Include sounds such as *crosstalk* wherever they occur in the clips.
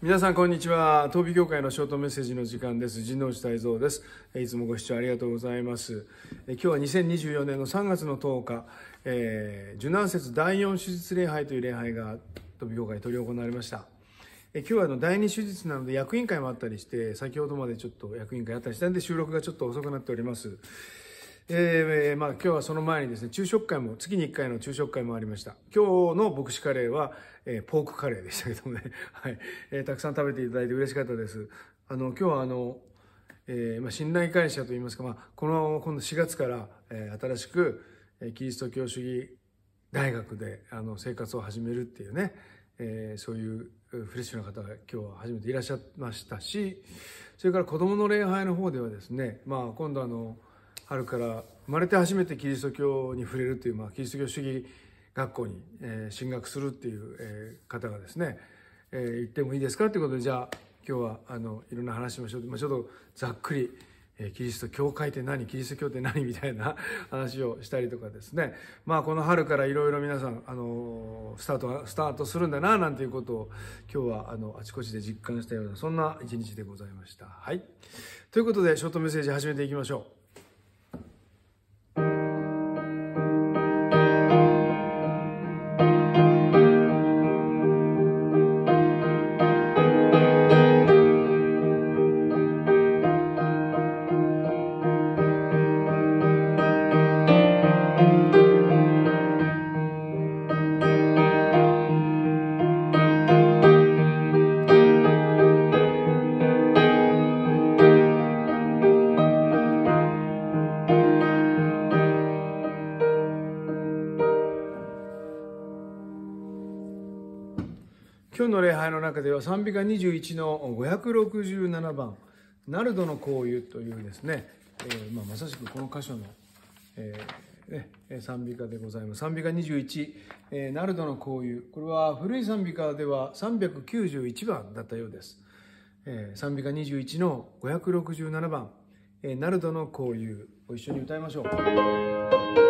皆さんこんにちは東美業界のショートメッセージの時間です神寺泰蔵ですいつもご視聴ありがとうございます今日は2024年の3月の10日、えー、受難節第4手術礼拝という礼拝が東美業界に執り行われました今日はの第2手術なので役員会もあったりして先ほどまでちょっと役員会あったりしたんで収録がちょっと遅くなっておりますえー、まあ今日はその前にですね、昼食会も、月に1回の昼食会もありました。今日の牧師カレーは、えー、ポークカレーでしたけどもね、*laughs* はい、えー、たくさん食べていただいて嬉しかったです。あの、今日はあの、えー、まあ信頼会社といいますか、まあこの、今度4月から、えー、新しく、えキリスト教主義大学で、あの、生活を始めるっていうね、えー、そういうフレッシュな方が今日は初めていらっしゃいましたし、それから子どもの礼拝の方ではですね、まあ今度あの、春から生まれて初めてキリスト教に触れるという、まあ、キリスト教主義学校に、えー、進学するっていう、えー、方がですね、えー、行ってもいいですかということでじゃあ今日はあのいろんな話しましょう、まあ、ちょっとざっくり、えー、キリスト教会って何キリスト教って何みたいな *laughs* 話をしたりとかですねまあこの春からいろいろ皆さんあのスタートスタートするんだななんていうことを今日はあのあちこちで実感したようなそんな一日でございました。はいということでショートメッセージ始めていきましょう。礼拝の中では賛美歌21の567番「ナルドの紅油」というですね、えー、まあ、まさしくこの箇所の、えー、ね、賛美歌でございます賛美歌21、えー、ナルドの紅油」これは古い賛美歌では391番だったようです、え賛美歌21の567番、えナルドの紅油」を一緒に歌いましょう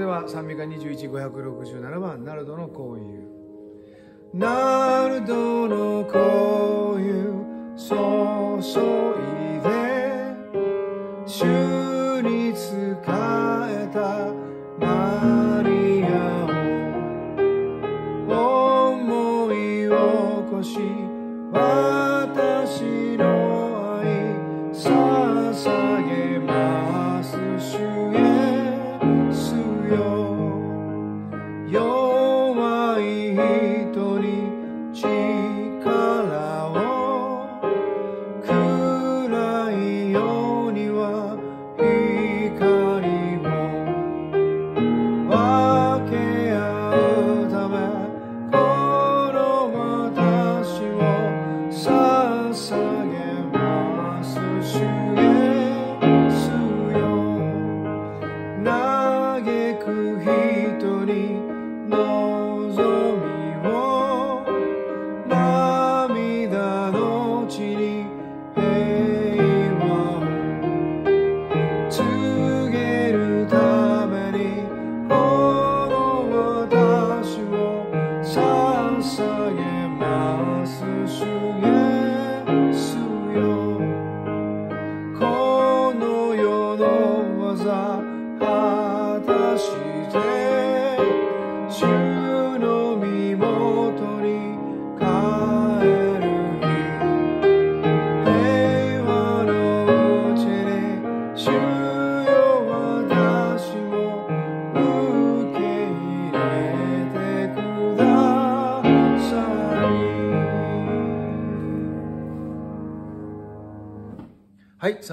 では賛美歌21567番ナルドのいう」「ナルドの交友注いで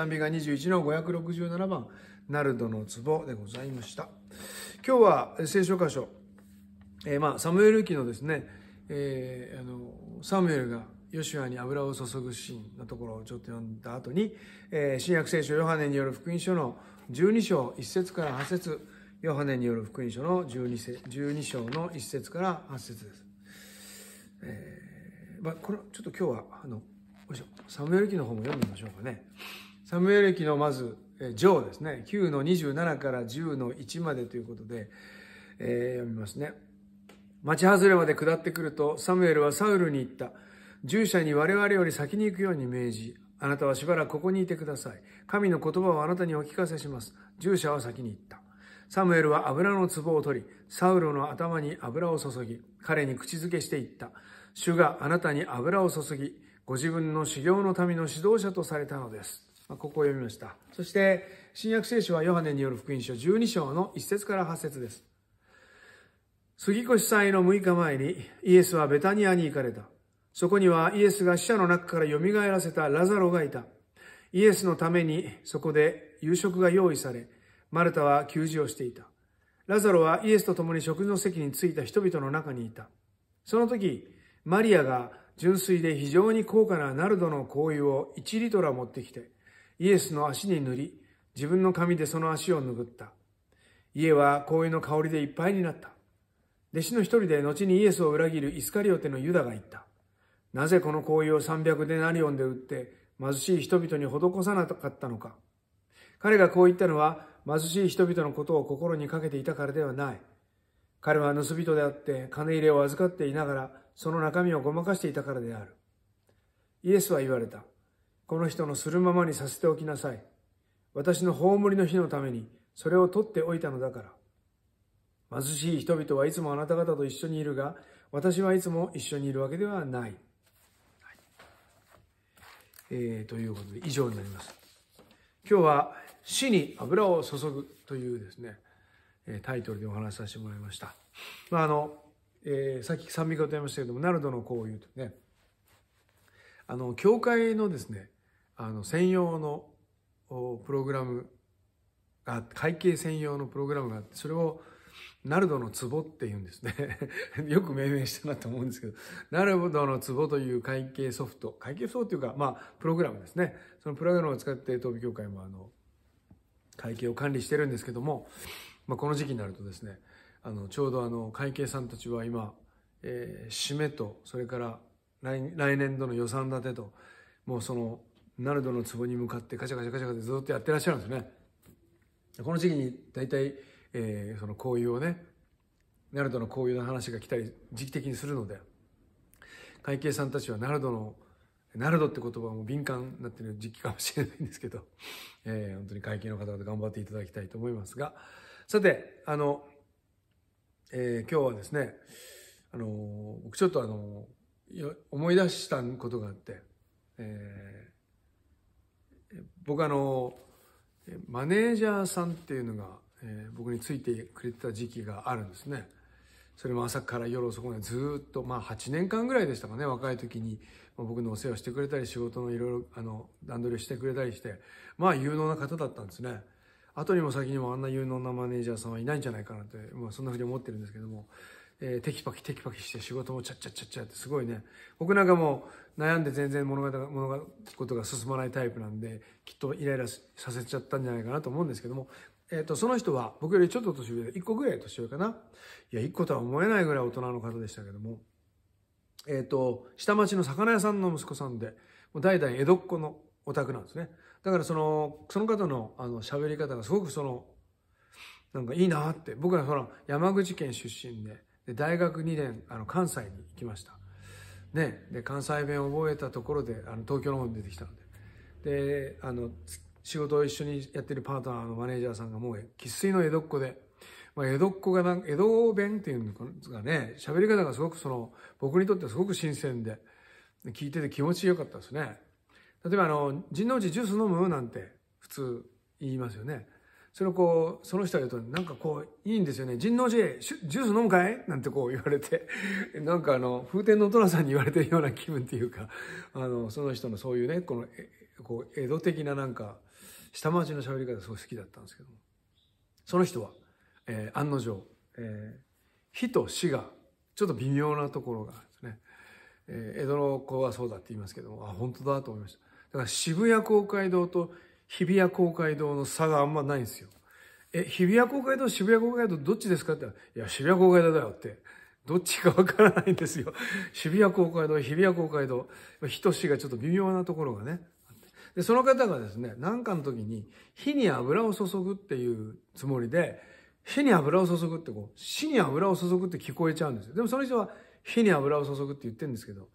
賛美が21の567番、ナルドの壺でございました。今日は聖書箇所、えー、まあ、サムエル記のですね、えー、あの、サムエルがヨシュアに油を注ぐシーンのところをちょっと読んだ後に、えー、新約聖書ヨハネによる福音書の12章1節から8節ヨハネによる福音書の 12, 12章の1節から8節です。えーまあ、これちょっと今日はあのサムエル記の方も読んでみましょうかね。サムエル記のまず、上ですね、9の27から10の1までということで、えー、読みますね。町外れまで下ってくると、サムエルはサウルに言った。従者に我々より先に行くように命じ、あなたはしばらくここにいてください。神の言葉をあなたにお聞かせします。従者は先に行った。サムエルは油の壺を取り、サウルの頭に油を注ぎ、彼に口づけしていった。主があなたに油を注ぎ、ご自分の修行の民の指導者とされたのです。ここを読みました。そして、新約聖書はヨハネによる福音書12章の1節から8節です。杉越祭の6日前にイエスはベタニアに行かれた。そこにはイエスが死者の中から蘇らせたラザロがいた。イエスのためにそこで夕食が用意され、マルタは給仕をしていた。ラザロはイエスと共に食事の席に着いた人々の中にいた。その時、マリアが純粋で非常に高価なナルドの香油を1リトラ持ってきて、イエスの足に塗り、自分の髪でその足を拭った。家は香油の香りでいっぱいになった。弟子の一人で後にイエスを裏切るイスカリオテのユダが言った。なぜこの香油を三百デナリオンで売って貧しい人々に施さなかったのか。彼がこう言ったのは貧しい人々のことを心にかけていたからではない。彼は盗人であって金入れを預かっていながらその中身をごまかしていたからである。イエスは言われた。この人のするままにさせておきなさい。私の葬りの日のためにそれを取っておいたのだから。貧しい人々はいつもあなた方と一緒にいるが、私はいつも一緒にいるわけではない。はい、えー、ということで、以上になります。今日は死に油を注ぐというですね、タイトルでお話しさせてもらいました。まあ、あの、えー、さっき賛美歌と言いましたけども、ナルドのこういうとね、あの、教会のですね、あの専用のプログラムが会計専用のプログラムがあってそれをナルドの壺っていうんですね *laughs* よく命名したなと思うんですけどナルドの壺という会計ソフト会計ソフトというかまあプログラムですねそのプログラムを使って東京協会もあの会計を管理してるんですけども、まあ、この時期になるとですねあのちょうどあの会計さんたちは今、えー、締めとそれから来来年度の予算立てともうそのナルドの壺に向かってカチャカチャカチャカチャずっとやってらっしゃるんですね。この時期に大体、えー、その紅葉をね、ナルドの紅葉の話が来たり、時期的にするので、会計さんたちはナルドの、ナルドって言葉も敏感になってる時期かもしれないんですけど、えー、本当に会計の方々頑張っていただきたいと思いますが、さて、あの、えー、今日はですね、あの、僕ちょっとあの、思い出したことがあって、えー僕あの、マネージャーさんっていうのが、えー、僕についてくれてた時期があるんですね。それも朝から夜遅くまでずっと、まあ8年間ぐらいでしたかね、若い時に、まあ、僕のお世話してくれたり、仕事のいろいろ、あの、段取りをしてくれたりして、まあ有能な方だったんですね。後にも先にもあんな有能なマネージャーさんはいないんじゃないかなって、まあそんなふうに思ってるんですけども、えー、テキパキテキパキして仕事もちゃっちゃっちゃっちゃってすごいね。僕なんかもう悩んで全然物語、物ことが進まないタイプなんで、きっとイライラさせちゃったんじゃないかなと思うんですけども、えっ、ー、と、その人は僕よりちょっと年上で、1個ぐらい年上かな。いや、1個とは思えないぐらい大人の方でしたけども、えっ、ー、と、下町の魚屋さんの息子さんで、もう代々江戸っ子のお宅なんですね。だからその、その方のあの喋り方がすごくその、なんかいいなって。僕はほら、山口県出身で、で大学2年あの関西に行きました、ね、で関西弁を覚えたところであの東京の方に出てきたんでであの仕事を一緒にやってるパートナーのマネージャーさんがもう生粋の江戸っ子で、まあ、江戸っ子がなん江戸弁っていうんですかね喋り方がすごくその僕にとってはすごく新鮮で聞いてて気持ちよかったですね例えばあの「神王寺ジュース飲む?」なんて普通言いますよねそのこう、その人が言うと、なんかこう、いいんですよね。人王寺、ジュース飲むかいなんてこう言われて、*laughs* なんかあの、風天の虎さんに言われてるような気分っていうか、あの、その人のそういうね、この、こう、江戸的ななんか、下町の喋り方すごい好きだったんですけども。その人は、えー、案の定、えー、火と死が、ちょっと微妙なところがあるんですね。えー、江戸の子はそうだって言いますけども、あ、本当だと思いました。だから渋谷公会堂と日比谷公会堂の差があんまないんですよ。え、日比谷公会堂、渋谷公会堂、どっちですかって言ったら、いや、渋谷公会堂だよって。どっちかわからないんですよ。渋谷公会堂、日比谷公会堂、人志がちょっと微妙なところがね。で、その方がですね、何かの時に、火に油を注ぐっていうつもりで、火に油を注ぐってこう、死に油を注ぐって聞こえちゃうんですよ。でもその人は、火に油を注ぐって言ってるんですけど、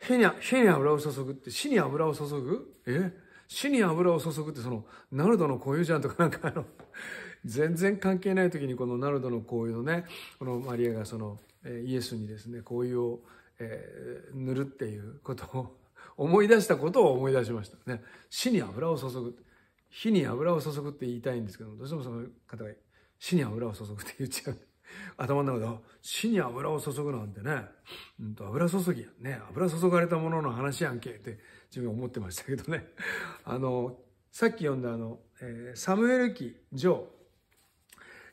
火に、火に油を注ぐって死に油を注ぐえ死に油を注ぐってその、ナルドのこういうじゃんとかなんかあの、*laughs* 全然関係ない時にこのナルドのこういうのね、このマリアがその、イエスにですね、こういうを、えー、塗るっていうことを、思い出したことを思い出しましたね。死に油を注ぐ。火に油を注ぐって言いたいんですけどどうしてもその方が死に油を注ぐって言っちゃう。*laughs* 頭の中で、死に油を注ぐなんてね、うんと油注ぎやね、油注がれたものの話やんけって自分思ってましたけどね。*laughs* あの、さっき読んだあの、えー、サムエル記上。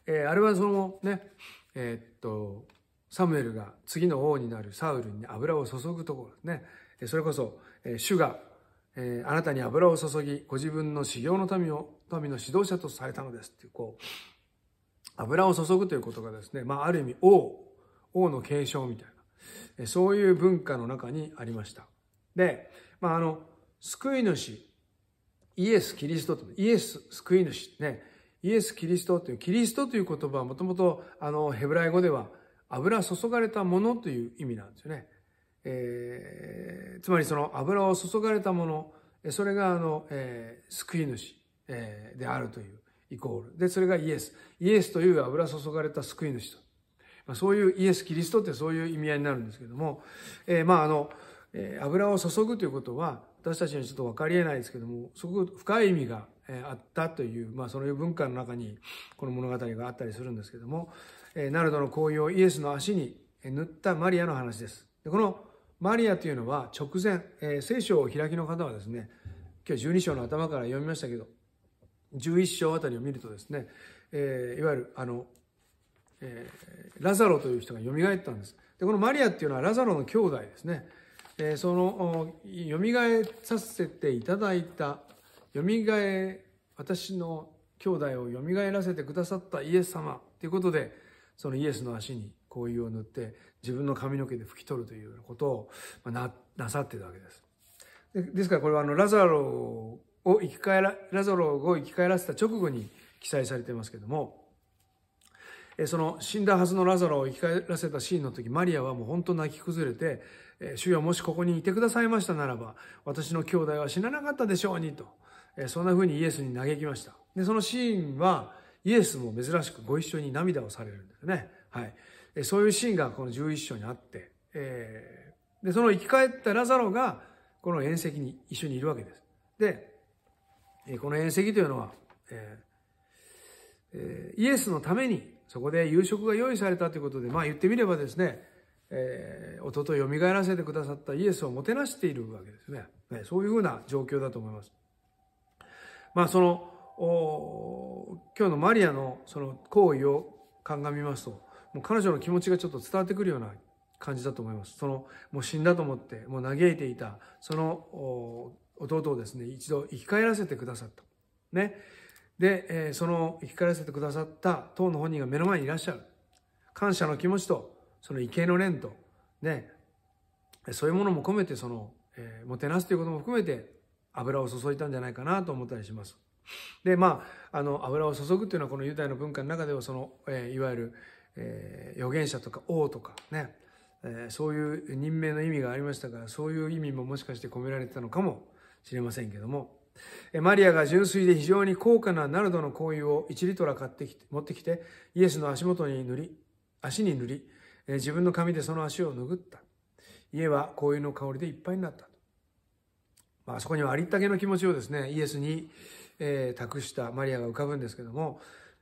えー、あれはそのね、えー、っと、サムエルが次の王になるサウルに油を注ぐところね。それこそ、え主が、えあなたに油を注ぎ、ご自分の修行の民を、民の指導者とされたのですっていう、こう、油を注ぐということがですね、まあ、ある意味王、王の継承みたいな、そういう文化の中にありました。で、まあ、あの、救い主、イエス・キリストと、イエス・救い主、ね、イエス・キリストという、キリストという言葉はもともと、あの、ヘブライ語では、油注がれたものという意味なんですよね。えー、つまりその油を注がれたもの、それがあの、えー、救い主、えー、であるというイコール。で、それがイエス。イエスという油注がれた救い主と。まあ、そういうイエス・キリストってそういう意味合いになるんですけども、えー、まああの、油を注ぐということは私たちにはちょっと分かりえないですけどもすごく深い意味があったという、まあ、その文化の中にこの物語があったりするんですけどもナルドの紅葉をイエスの足に塗ったマリアの話です。でこのマリアというのは直前、聖書を開きの方はですね今日12章の頭から読みましたけど11章あたりを見るとですね、いわゆるあの、ラザロという人が蘇ったんです。でこのマリアっていうのはラザロの兄弟ですね。えそのよみがえさせていただいたよみがえ私の兄弟をよみがえらせてくださったイエス様ということでそのイエスの足に香油を塗って自分の髪の毛で拭き取るというようなことをななさっていたわけです。ですからこれはあのラザロを生き返らラザロを生き返らせた直後に記載されていますけどもその死んだはずのラザロを生き返らせたシーンの時マリアはもう本当泣き崩れて主よもしここにいてくださいましたならば、私の兄弟は死ななかったでしょうにと、そんな風にイエスに嘆きました。で、そのシーンは、イエスも珍しくご一緒に涙をされるんですね。はい。そういうシーンがこの11章にあって、えー、で、その生き返ったラザロが、この宴席に一緒にいるわけです。で、この宴席というのは、えー、イエスのために、そこで夕食が用意されたということで、まあ言ってみればですね、えー、弟を蘇らせてくださったイエスをもてなしているわけですね。ねそういうふうな状況だと思います。まあその、今日のマリアのその行為を鑑みますと、もう彼女の気持ちがちょっと伝わってくるような感じだと思います。その、もう死んだと思って、もう嘆いていた、その弟をですね、一度生き返らせてくださった。ね。で、えー、その生き返らせてくださった当の本人が目の前にいらっしゃる。感謝の気持ちとその畏敬の念と、ね、そういうものも込めて、その、えー、もてなすということも含めて、油を注いだんじゃないかなと思ったりします。で、まあ、あの、油を注ぐっていうのは、このユダヤの文化の中では、その、えー、いわゆる、えー、預言者とか王とかね、えそういう任命の意味がありましたから、そういう意味ももしかして込められてたのかもしれませんけども、マリアが純粋で非常に高価なナルドの香油を1リトラ買ってきて、持ってきて、イエスの足元に塗り、足に塗り、え自分の髪でその足を拭った。家は紅葉の香りでいっぱいになった。まあ、そこにはありったけの気持ちをですね、イエスに、えー、託したマリアが浮かぶんですけども、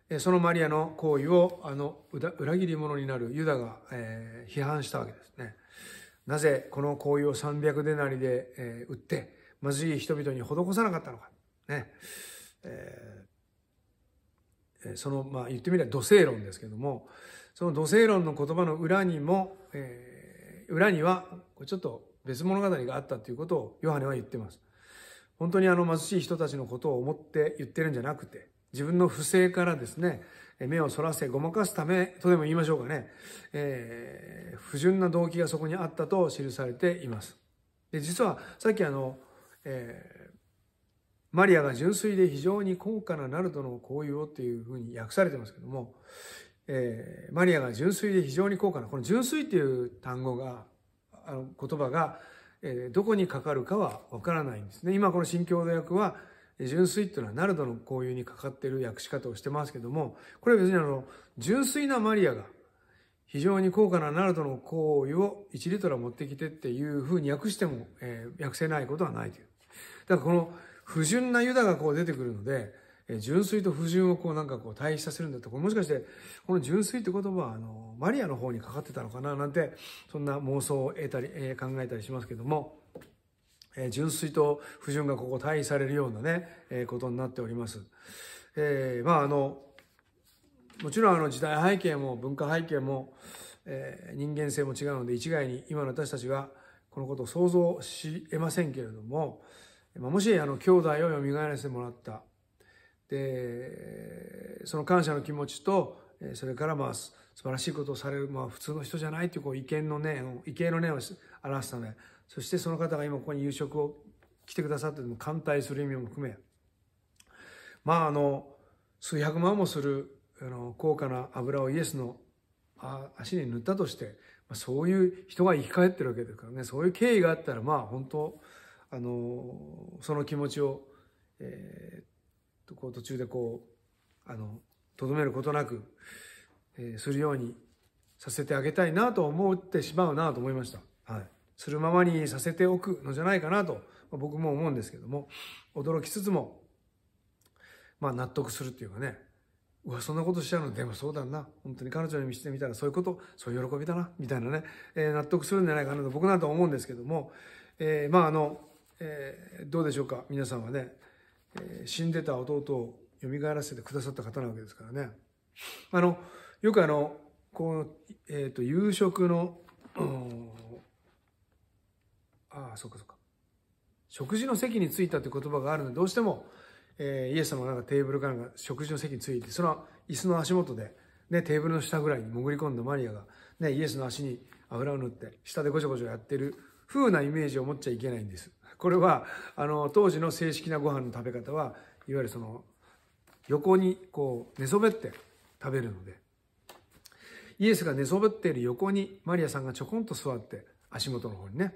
えそのマリアの行為を、あの、裏切り者になるユダが、えー、批判したわけですね。なぜこの行為を300デナリで、えー、売って、貧しい人々に施さなかったのか。ね。えー、その、まあ、言ってみれば土星論ですけども、その土星論の言葉の裏にも、えー、裏にはちょっと別物語があったということをヨハネは言ってます。本当にあの貧しい人たちのことを思って言ってるんじゃなくて、自分の不正からですね、目をそらせ、ごまかすためとでも言いましょうかね、えー、不純な動機がそこにあったと記されています。で実はさっきあの、えー、マリアが純粋で非常に高価なナルドの交友をっていうふうに訳されてますけども、えー、マリアが純粋で非常に高価な、この純粋っていう単語が、あの言葉が、えー、どこにかかるかはわからないんですね。今この新教の訳は、純粋っていうのはナルドの交友にかかっている訳し方をしてますけども、これは別にあの、純粋なマリアが、非常に高価なナルドの行為を1リットル持ってきてっていうふうに訳しても、えー、訳せないことはないという。だからこの不純なユダがこう出てくるので、純粋と不純をこうなんかこう対比させるんだって、これもしかして、この純粋って言葉は、あの、マリアの方にかかってたのかななんて、そんな妄想を得たり、え考えたりしますけども、え純粋と不純がここ対比されるようなね、えことになっております。えー、まああの、もちろんあの時代背景も文化背景も、えー、人間性も違うので一概に今の私たちはこのことを想像し得ませんけれども、まもしあの兄弟を蘇らせてもらったで、その感謝の気持ちと、それからまあ、素晴らしいことをされる、まあ、普通の人じゃないという、こう、意見の念を、意見の念を表すため、そしてその方が今ここに夕食を来てくださっても歓待する意味も含め、まあ、あの、数百万もする、あの、高価な油をイエスの足に塗ったとして、まあ、そういう人が生き返ってるわけですからね、そういう経緯があったら、まあ、本当、あの、その気持ちを、えー、とこう途中でこう、あの、とどめることなく、えー、するようにさせてあげたいなと思ってしまうなと思いました。はい。するままにさせておくのじゃないかなと、まあ、僕も思うんですけども、驚きつつも、まあ納得するっていうかね、うわ、そんなことしちゃうの、でもそうだな。本当に彼女に見せてみたら、そういうこと、そういう喜びだな、みたいなね、えー、納得するんじゃないかなと僕なんとは思うんですけども、えー、まああの、えー、どうでしょうか、皆さんはね、えー、死んでた弟を蘇らせてくださった方なわけですからね。あの、よくあの、こう、えっ、ー、と、夕食の、ああ、そうかそうか。食事の席に着いたという言葉があるので、どうしても、えー、イエス様のテーブルから食事の席に着いて、その椅子の足元で、ね、テーブルの下ぐらいに潜り込んだマリアが、ね、イエスの足に油を塗って、下でごちゃごちゃやってる風なイメージを持っちゃいけないんです。これはあの当時の正式なご飯の食べ方はいわゆるその横にこう寝そべって食べるのでイエスが寝そべっている横にマリアさんがちょこんと座って足元の方にね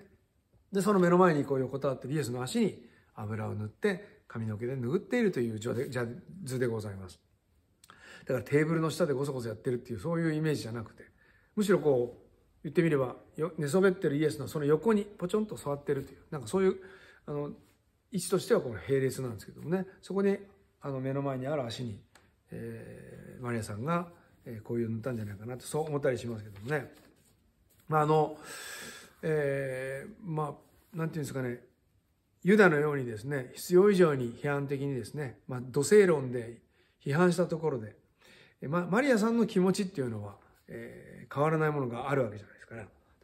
でその目の前にこう横たわってイエスの足に油を塗って髪の毛で拭っているという図でございますだからテーブルの下でごそごそやってるっていうそういうイメージじゃなくてむしろこう言ってみれば寝そべってるイエスのその横にポチョンと座ってるというなんかそういうあの位置としてはこの並列なんですけどもねそこにあの目の前にある足に、えー、マリアさんが、えー、こういう塗ったんじゃないかなとそう思ったりしますけどもね。まああのえー、まあなんていうんですかねユダのようにですね必要以上に批判的にですね、まあ、土星論で批判したところで、まあ、マリアさんの気持ちっていうのは、えー、変わらないものがあるわけじゃないですか。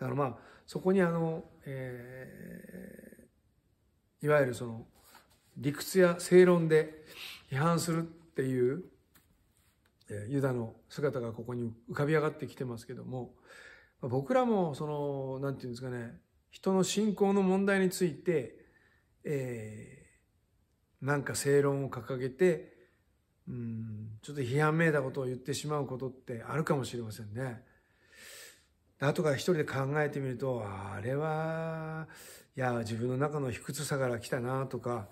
だからまあ、そこにあの、えー、いわゆるその、理屈や正論で批判するっていう、えー、ユダの姿がここに浮かび上がってきてますけども、僕らもその、なんていうんですかね、人の信仰の問題について、えー、なんか正論を掲げて、うん、ちょっと批判めいたことを言ってしまうことってあるかもしれませんね。後から一人で考えてみると、あれは、いや、自分の中の卑屈さから来たなとか、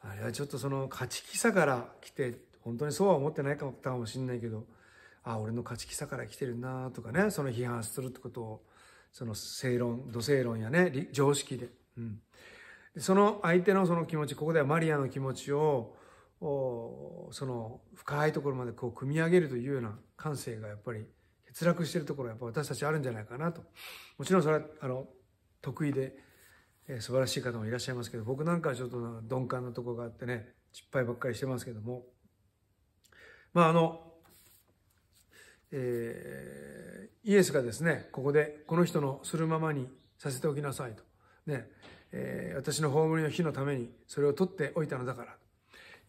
あれはちょっとその勝ち気さから来て、本当にそうは思ってないかもしれないけど、あ、俺の勝ち気さから来てるなとかね、その批判するってことを、その正論、土正論やね、常識で。うん。その相手のその気持ち、ここではマリアの気持ちを、その深いところまでこう組み上げるというような感性がやっぱり欠落しているところはやっぱ私たちあるんじゃないかなと。もちろんそれは、あの、得意で、えー、素晴らしい方もいらっしゃいますけど、僕なんかはちょっと鈍感なとこがあってね、失敗ばっかりしてますけども。まあ、あの、えー、イエスがですね、ここで、この人のするままにさせておきなさいと。ね、えー、私の葬りの日のためにそれを取っておいたのだから。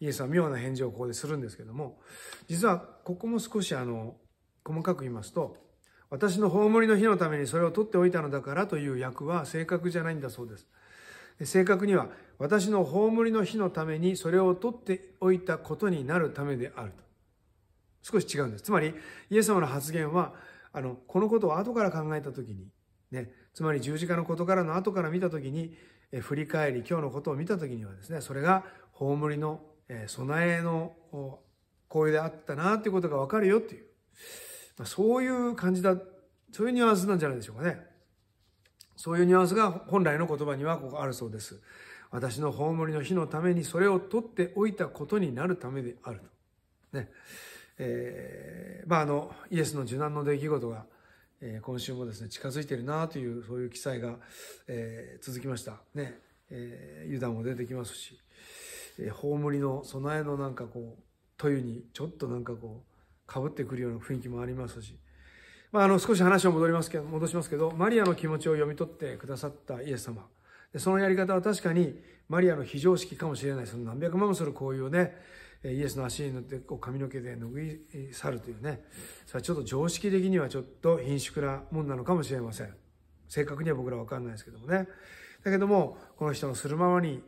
イエスは妙な返事をここでするんですけども、実はここも少しあの、細かく言いますと、私の葬りの日のためにそれを取っておいたのだからという訳は正確じゃないんだそうです。正確には、私の葬りの日のためにそれを取っておいたことになるためであると。少し違うんです。つまり、イエス様の発言は、あの、このことを後から考えたときに、ね、つまり十字架のことからの後から見たときに、え振り返り、今日のことを見たときにはですね、それが葬りの、え備えの行為であったなということがわかるよという。まあ、そういう感じだ、そういうニュアンスなんじゃないでしょうかね。そういうニュアンスが本来の言葉にはここあるそうです。私の葬りの日のためにそれを取っておいたことになるためであると。ね。えー、まああの、イエスの受難の出来事が、えー、今週もですね、近づいてるなという、そういう記載が、えー、続きました。ね。えー、油断も出てきますし、えー、葬りの備えのなんかこう、というに、ちょっとなんかこう、かぶってくるような雰囲気もありますし、まあ、あの少し話を戻りますけど戻しますけどマリアの気持ちを読み取ってくださったイエス様でそのやり方は確かにマリアの非常識かもしれないその何百万もする行為をねイエスの足に乗ってこう髪の毛で拭い去るというねそれはちょっと常識的にはちょっと貧縮なもんなのかもしれません正確には僕ら分かんないですけどもねだけどもこの人のするままに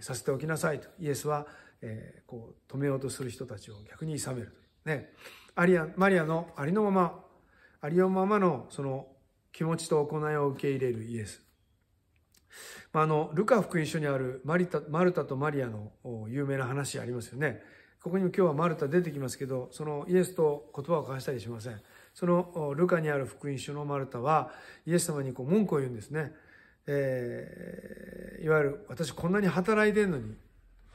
させておきなさいとイエスは、えー、こう止めようとする人たちを逆に諌めるというねアリアマリアのありのままありのままのその気持ちと行いを受け入れるイエスまあ、あのルカ福音書にあるマリタマルタとマリアの有名な話ありますよね。ここにも今日はマルタ出てきますけど、そのイエスと言葉を交わしたりしません。そのルカにある福音書のマルタは、イエス様にこう文句を言うんですね。えー、いわゆる私こんなに働いてんのに、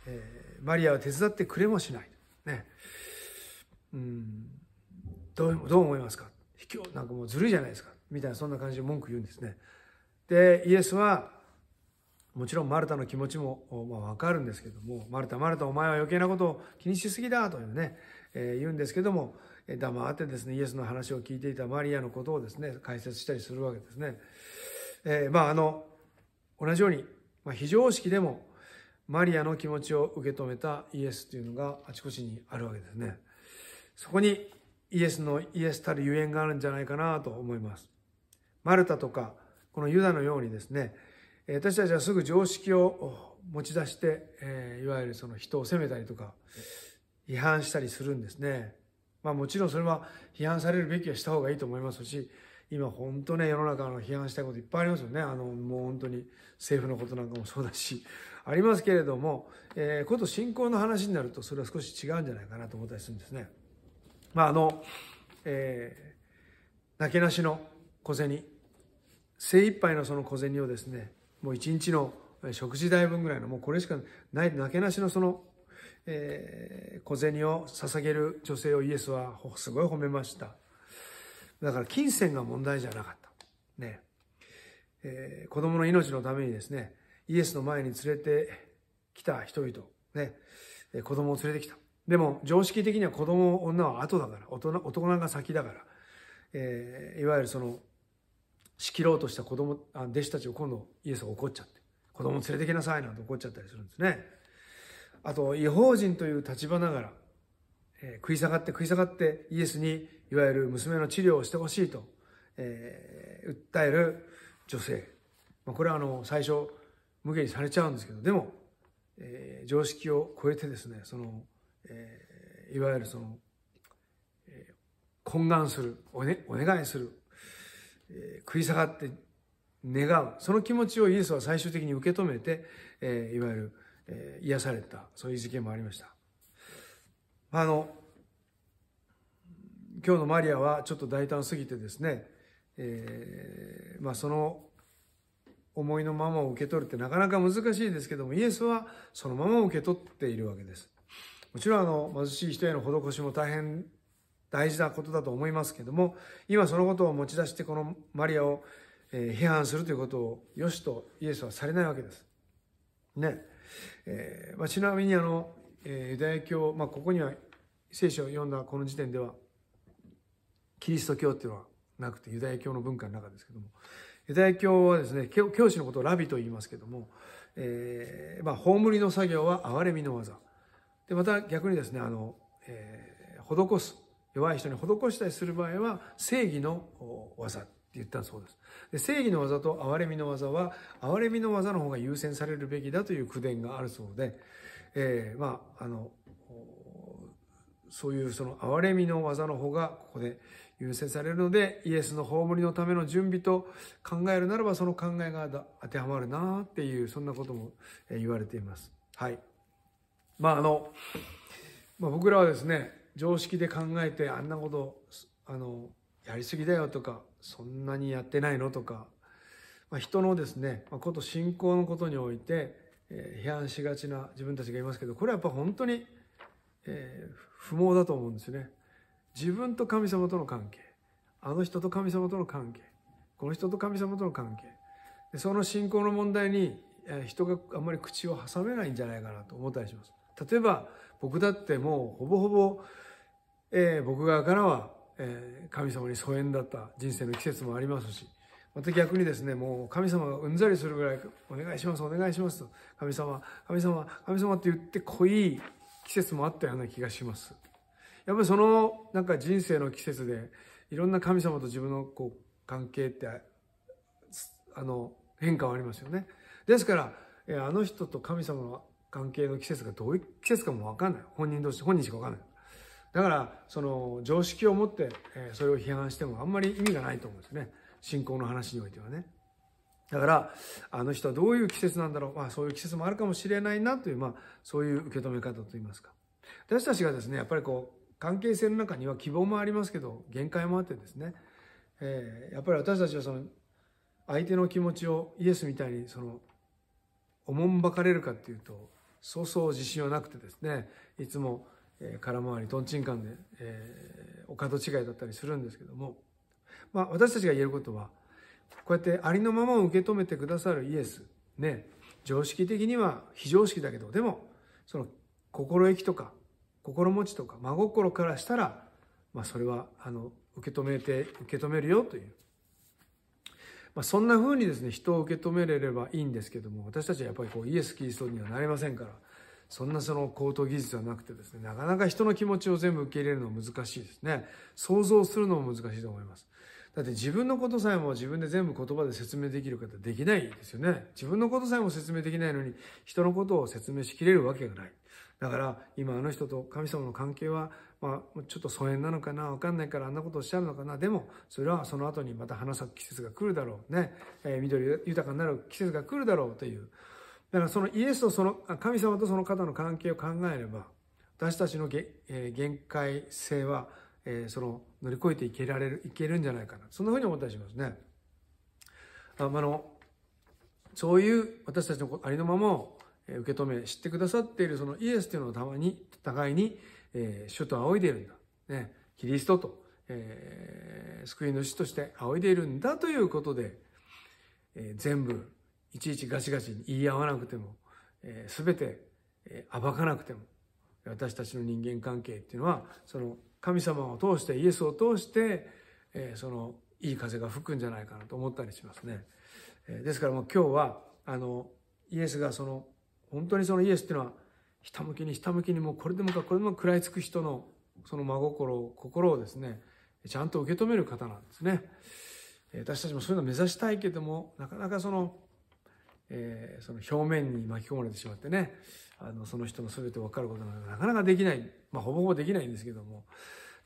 えー、マリアは手伝ってくれもしない。ね。うんどうどう思いますか卑怯なんかもうずるいじゃないですかみたいなそんな感じで文句言うんですねでイエスはもちろんマルタの気持ちも、まあ、分かるんですけども「マルタマルタお前は余計なことを気にしすぎだ」というね、えー、言うんですけども黙ってですねイエスの話を聞いていたマリアのことをですね解説したりするわけですね。えー、まああの同じように、まあ、非常識でもマリアの気持ちを受け止めたイエスというのがあちこちにあるわけですね。そこにイエスのイエスたるゆえんがあるんじゃないかなと思います。マルタとか、このユダのようにですね、私たちはすぐ常識を持ち出して、えいわゆるその人を責めたりとか、違反したりするんですね。まあもちろんそれは批判されるべきはした方がいいと思いますし、今本当ね、世の中の批判したいこといっぱいありますよね。あの、もう本当に政府のことなんかもそうだし、ありますけれども、えー、こと信仰の話になるとそれは少し違うんじゃないかなと思ったりするんですね。まあ、あの、えー、なけなしの小銭、精一杯のその小銭をですね、もう一日の食事代分ぐらいの、もうこれしかない、なけなしのその、えー、小銭を捧げる女性をイエスはすごい褒めました。だから金銭が問題じゃなかった。ね。えー、子供の命のためにですね、イエスの前に連れてきた人々、ね、子供を連れてきた。でも常識的には子供女は後だから大人大人が先だから、えー、いわゆるその仕切ろうとした子供あ弟子たちを今度イエスが怒っちゃって子供連れてきなさいなんて怒っちゃったりするんですね。あと違法人という立場ながら、えー、食い下がって食い下がってイエスにいわゆる娘の治療をしてほしいと、えー、訴える女性、まあ、これはあの最初無下にされちゃうんですけどでも、えー、常識を超えてですねそのえー、いわゆるその、えー、懇願するお,、ね、お願いする、えー、食い下がって願うその気持ちをイエスは最終的に受け止めて、えー、いわゆる、えー、癒されたそういう事件もありましたあの今日のマリアはちょっと大胆すぎてですね、えーまあ、その思いのままを受け取るってなかなか難しいですけどもイエスはそのまま受け取っているわけですもちろんあの貧しい人への施しも大変大事なことだと思いますけども今そのことを持ち出してこのマリアを批判するということをよしとイエスはされないわけです。ね。えー、まあ、ちなみにあの、えー、ユダヤ教、まあ、ここには聖書を読んだこの時点ではキリスト教っていうのはなくてユダヤ教の文化の中ですけどもユダヤ教はですね教師のことをラビと言いますけども、えー、まあ、葬りの作業は憐れみの技で、また逆にですね、あの、えー、施す。弱い人に施したりする場合は、正義の技って言ったそうです。で正義の技と憐れみの技は、憐れみの技の方が優先されるべきだという苦伝があるそうで、えー、まあ、あの、そういうその憐れみの技の方がここで優先されるので、イエスの葬りのための準備と考えるならば、その考えが当てはまるなっていう、そんなことも言われています。はい。まああの、まあ、僕らはですね常識で考えてあんなことあのやりすぎだよとかそんなにやってないのとか、まあ、人のですね、まあ、こと信仰のことにおいて、えー、批判しがちな自分たちがいますけどこれはやっぱ本当に、えー、不毛だと思うんですよね。自分と神様との関係あの人と神様との関係この人と神様との関係その信仰の問題に人があんまり口を挟めないんじゃないかなと思ったりします。例えば僕だってもうほぼほぼ、えー、僕側からは、えー、神様に疎遠だった人生の季節もありますしまた逆にですねもう神様がうんざりするぐらい「お願いしますお願いします」と「神様神様神様」って言って濃い季節もあったような気がします。やっぱりそのなんか人生の季節でいろんな神様と自分のこう関係ってあの変化はありますよね。ですからあの人と神様の関係の季節がどういう季節かもわかんない。本人同士、本人しかわかんない。だから、その常識を持って、えそれを批判してもあんまり意味がないと思うんですね。信仰の話においてはね。だから、あの人はどういう季節なんだろう。まあそういう季節もあるかもしれないなという、まあそういう受け止め方といいますか。私たちがですね、やっぱりこう、関係性の中には希望もありますけど、限界もあってですね、えー、やっぱり私たちはその、相手の気持ちをイエスみたいにその、おもんばかれるかっていうと、そうそう自信はなくてですね、いつも、えー、空回り、とんちんかんで、えー、お門違いだったりするんですけども、まあ、私たちが言えることは、こうやってありのままを受け止めてくださるイエス、ね、常識的には非常識だけど、でも、その、心意気とか、心持ちとか、真心からしたら、まあ、それは、あの、受け止めて、受け止めるよという、まあ、そんな風にですね、人を受け止めれればいいんですけども、私たちはやっぱりこうイエス・キリストにはなれませんから、そんなその高等技術はなくてですね、なかなか人の気持ちを全部受け入れるのは難しいですね。想像するのも難しいと思います。だって自分のことさえも自分で全部言葉で説明できる方できないですよね。自分のことさえも説明できないのに、人のことを説明しきれるわけがない。だから今あの人と神様の関係は、まあ、ちょっと疎遠なのかなわかんないからあんなことをおっしゃるのかなでもそれはその後にまた花咲く季節が来るだろうね、えー、緑豊かになる季節が来るだろうというだからそのイエスとその神様とその方の関係を考えれば私たちのげ、えー、限界性は、えー、その乗り越えていけられるいけるんじゃないかなそんなふうに思ったりしますね。あのそういう私たちのありのままを受け止め、知ってくださっているそのイエスというのをたまに、互いに、えー、主と仰いでいるんだ。ね、キリストと、えー、救い主として仰いでいるんだということで、えー、全部、いちいちガチガチに言い合わなくても、えー、全て、えー、暴かなくても、私たちの人間関係っていうのは、その神様を通して、イエスを通して、えー、そのいい風が吹くんじゃないかなと思ったりしますね。えー、ですからもう今日は、あの、イエスがその本当にそのイエスっていうのはひたむきにひたむきにもうこれでもかこれでも食らいつく人のその真心を心をですねちゃんと受け止める方なんですね私たちもそういうのを目指したいけどもなかなかその,、えー、その表面に巻き込まれてしまってねあのその人の全て分かることななかなかできない、まあ、ほぼほぼできないんですけども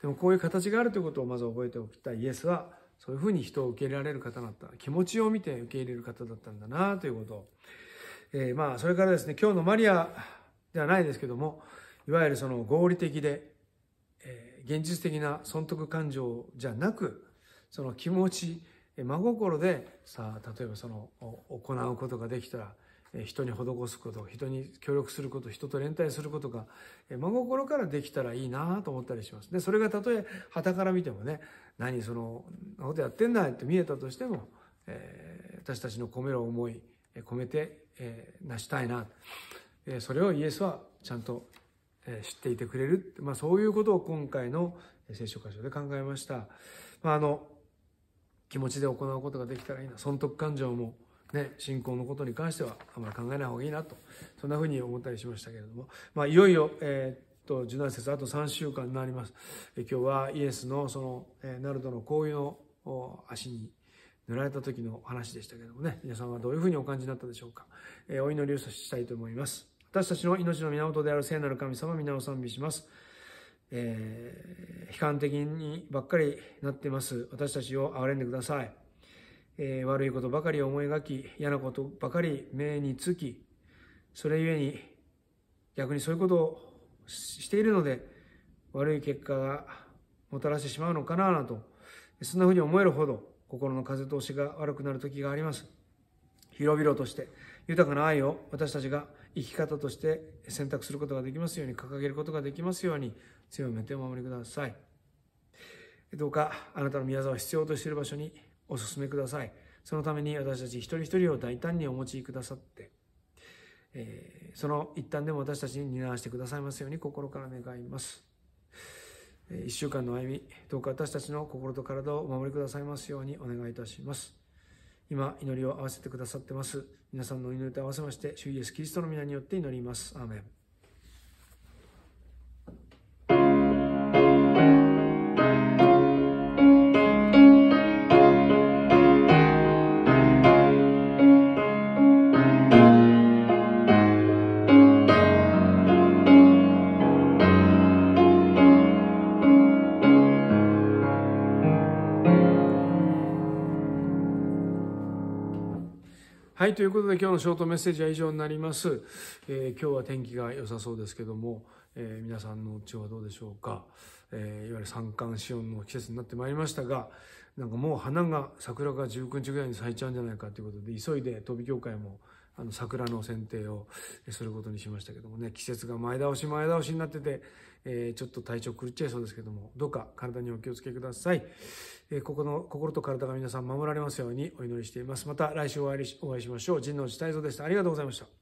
でもこういう形があるということをまず覚えておきたいイエスはそういうふうに人を受け入れられる方だった気持ちを見て受け入れる方だったんだなということをえー、まあそれからですね今日のマリアではないですけどもいわゆるその合理的で、えー、現実的な損得感情じゃなくその気持ち真心でさあ例えばその行うことができたら人に施すこと人に協力すること人と連帯することが真心からできたらいいなと思ったりしますでそれがたとえはたから見てもね何そのことやってんだって見えたとしても、えー、私たちの込める思い込めて、え成したいな、えそれをイエスはちゃんと、え知っていてくれる、まあ、そういうことを今回の聖書箇所で考えました、まあ、あの気持ちで行うことができたらいいな損得感情もね、信仰のことに関してはあまり考えない方がいいなとそんなふうに思ったりしましたけれども、まあ、いよいよ、えー、と受難節あと3週間になります今日はイエスのその、えナルドの行為の足に塗られた時の話でしたけどもね、皆さんはどういうふうにお感じになったでしょうか。えー、お祈りをしたいと思います。私たちの命の源である聖なる神様、皆を賛美します。えー、悲観的にばっかりなってます。私たちを憐れんでください。えー、悪いことばかり思い描き、嫌なことばかり目につき、それゆえに逆にそういうことをしているので、悪い結果がもたらしてしまうのかななと、そんなふうに思えるほど、心の風通しが悪くなる時があります。広々として豊かな愛を私たちが生き方として選択することができますように掲げることができますように強めてお守りくださいどうかあなたの宮沢を必要としている場所にお勧めくださいそのために私たち一人一人を大胆にお持ちくださって、えー、その一端でも私たちに担わせてくださいますように心から願います1週間の歩み、どうか私たちの心と体をお守りくださいますようにお願いいたします。今、祈りを合わせてくださってます。皆さんの祈りと合わせまして、主イエスキリストの皆によって祈ります。アーメン。ということで今日のショートメッセージは以上になります。えー、今日は天気が良さそうですけども、えー、皆さんのうちはどうでしょうか。えー、いわゆる三寒四温の季節になってまいりましたが、なんかもう花が、桜が19日ぐらいに咲いちゃうんじゃないかということで、急いで飛び協会もあの桜の剪定をすることにしましたけどもね、季節が前倒し前倒しになってて、えー、ちょっと体調狂っちゃいそうですけども、どうか体にお気をつけください。えここの心と体が皆さん守られますようにお祈りしています。また来週お会いしましょう。神能寺太蔵でした。ありがとうございました。